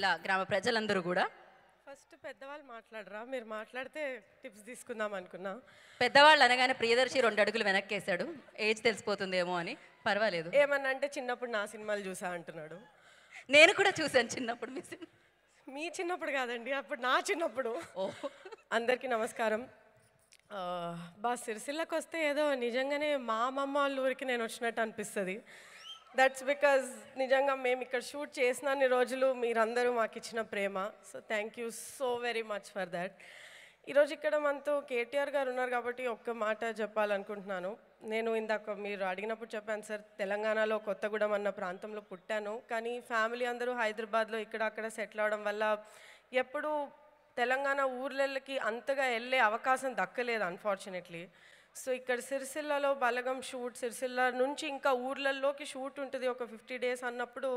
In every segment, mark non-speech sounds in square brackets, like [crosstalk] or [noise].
ఇలా గ్రామ ప్రజలందరూ కూడా ఫస్ట్ పెద్దవాళ్ళు మాట్లాడరా మీరు మాట్లాడితే టిప్స్ తీసుకుందాం అనుకున్నా పెద్దవాళ్ళు అనగానే ప్రియదర్శి రెండు అడుగులు వెనక్కేసాడు ఏజ్ తెలిసిపోతుందేమో అని పర్వాలేదు ఏమన్నా అంటే చిన్నప్పుడు నా సినిమాలు చూసా అంటున్నాడు నేను కూడా చూశాను చిన్నప్పుడు మీ సినిమా. మీ చిన్నప్పుడు కాదండి అప్పుడు నా చిన్నప్పుడు అందరికీ నమస్కారం బా సిరిసిల్లకు వస్తే ఏదో నిజంగానే మా అమ్మమ్మ వాళ్ళ ఊరికి నేను వచ్చినట్టు అనిపిస్తుంది దట్స్ బికాజ్ నిజంగా మేము ఇక్కడ షూట్ చేసిన అన్ని రోజులు మీరందరూ మాకు ఇచ్చిన ప్రేమ so thank you so very much for that ఈరోజు ఇక్కడ మనతో కేటీఆర్ గారు ఉన్నారు కాబట్టి ఒక్క మాట చెప్పాలనుకుంటున్నాను నేను ఇందాక మీరు అడిగినప్పుడు చెప్పాను సార్ తెలంగాణలో కొత్తగూడెం అన్న ప్రాంతంలో పుట్టాను కానీ ఫ్యామిలీ అందరూ హైదరాబాద్లో ఇక్కడ అక్కడ సెటిల్ అవడం వల్ల ఎప్పుడూ తెలంగాణ ఊర్లకి అంతగా వెళ్ళే అవకాశం దక్కలేదు అన్ఫార్చునేట్లీ సో ఇక్కడ సిరిసిల్లలో బలగం షూట్ సిరిసిల్ల నుంచి ఇంకా ఊర్లలోకి షూట్ ఉంటుంది ఒక ఫిఫ్టీ డేస్ అన్నప్పుడు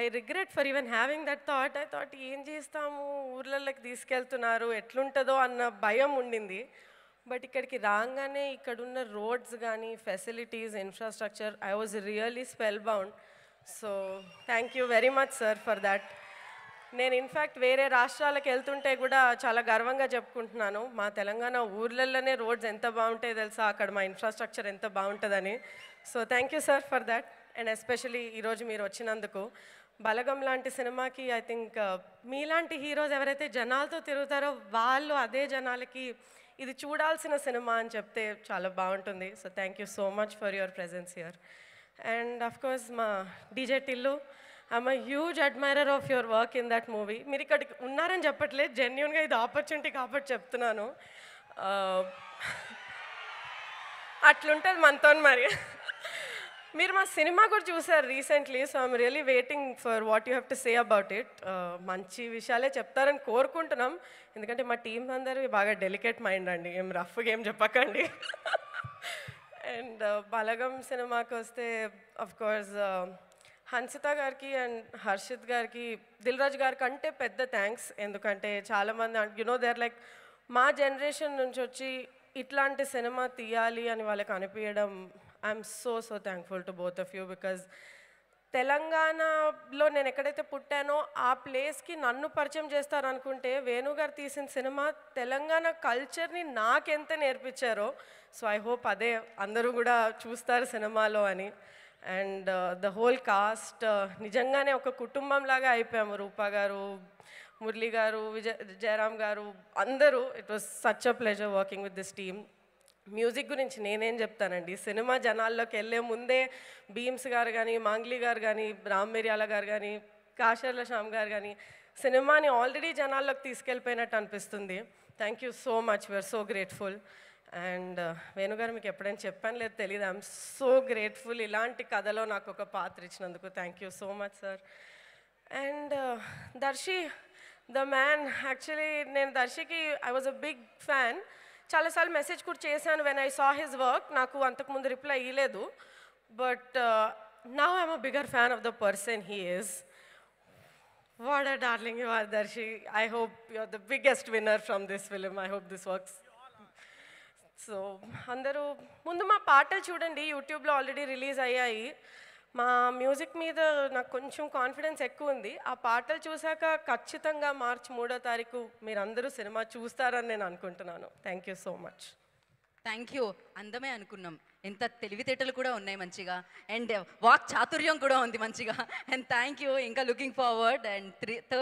I regret for even having that thought I thought ఏం చేస్తాము ఊర్లలోకి తీసుకెళ్తున్నారు ఎట్లుంటుందో అన్న భయం ఉండింది బట్ ఇక్కడికి రాగానే ఇక్కడున్న రోడ్స్ కానీ facilities infrastructure I was really spell bound so thank you very much sir for that నేను ఇన్ఫ్యాక్ట్ వేరే రాష్ట్రాలకు వెళ్తుంటే కూడా చాలా గర్వంగా చెప్పుకుంటున్నాను మా తెలంగాణ ఊర్లలోనే రోడ్స్ ఎంత బాగుంటాయో తెలుసా అక్కడ మా ఇన్ఫ్రాస్ట్రక్చర్ ఎంత బాగుంటుందని so thank you sir for that and especially ఈరోజు మీరు వచ్చినందుకు బలగం లాంటి సినిమాకి ఐ థింక్ uh, మీలాంటి హీరోస్ ఎవరైతే జనాలతో తిరుగుతారో వాళ్ళు అదే జనాలకి ఇది చూడాల్సిన సినిమా అని చెప్తే చాలా బాగుంటుంది so thank you so much for your presence here and of course మా DJ Tillu I'm a huge admirer of your work in that movie మీరు ఇక్కడికి ఉన్నారని చెప్పట్లేదు జెన్యున్గా ఇది ఆపర్చునిటీ కాబట్టి చెప్తున్నాను uh, అట్లుంటుంది మనతో మరి మీరు మా సినిమా కూడా చూసారు recently so I'm really waiting for what you have to say about it మంచి విషయాలే చెప్తారని కోరుకుంటున్నాం ఎందుకంటే మా టీం అందరూ బాగా డెలికేట్ మైండ్ అండి ఏం రఫ్గా ఏం చెప్పకండి అండ్ [laughs] uh, బలగం సినిమాకి వస్తే అఫ్కోర్స్ హన్సిత గారికి అండ్ హర్షిత్ గారికి రాజు గారి కంటే పెద్ద థ్యాంక్స్ ఎందుకంటే చాలామంది యునో దేర్ లైక్ మా జనరేషన్ నుంచి వచ్చి ఇట్లాంటి సినిమా తీయాలి అని వాళ్ళకి అనిపించడం I'm so so thankful to both of you because తెలంగాణలో నేను ఎక్కడైతే పుట్టానో ఆ ప్లేస్కి నన్ను పరిచయం చేస్తారనుకుంటే వేణుగారు తీసిన సినిమా తెలంగాణ కల్చర్ని నాకెంత నేర్పించారో సో ఐ హోప్ అదే అందరూ కూడా చూస్తారు సినిమాలో అని అండ్ ద హోల్ కాస్ట్ నిజంగానే ఒక కుటుంబంలాగా అయిపోయాము రూపా గారు మురళి గారు విజయ జయరామ్ గారు అందరూ it was such a pleasure working with this team music గురించి నేనేం చెప్తానండి సినిమా జనాల్లోకి వెళ్ళే ముందే భీమ్స్ గారు కానీ మాంగ్లీ గారు కానీ రామ్ మిర్యాల గారు కానీ కాశర్ల శ్యామ్ గారు కానీ సినిమాని ఆల్రెడీ జనాల్లోకి తీసుకెళ్ళిపోయినట్టు అనిపిస్తుంది thank you so much we're so grateful and వేణుగారు మీకు ఎప్పుడైనా చెప్పాను లేదు తెలియదు ఐఎమ్ సో గ్రేట్ఫుల్ ఇలాంటి కథలో నాకు ఒక పాత్ర ఇచ్చినందుకు thank you so much sir and Darsi the man actually నేను దర్శికి I was a big fan చాలాసార్లు మెసేజ్ కూడా చేశాను when I saw his work నాకు అంతకుముందు రిప్లై ఇవ్వలేదు బట్ నా I'm a bigger fan of the person he is what darling you Darsi I hope you are the biggest winner from this film I hope this works so అందరూ ముందు మా పాటలు చూడండి యూట్యూబ్లో ఆల్రెడీ రిలీజ్ అయ్యాయి మా మ్యూజిక్ మీద నాకు కొంచెం కాన్ఫిడెన్స్ ఎక్కువ ఉంది ఆ పాటలు చూశాక ఖచ్చితంగా మార్చి మూడో తారీఖు మీరందరూ సినిమా చూస్తారని నేను అనుకుంటున్నాను thank you so much thank you అందమే అనుకున్నాం ఎంత తెలివితేటలు కూడా ఉన్నాయి మంచిగా అండ్ వాక్ చాతుర్యం కూడా ఉంది మంచిగా అండ్ థ్యాంక్ యూ ఇంకా లుకింగ్ ఫార్వర్డ్ అండ్ త్రీ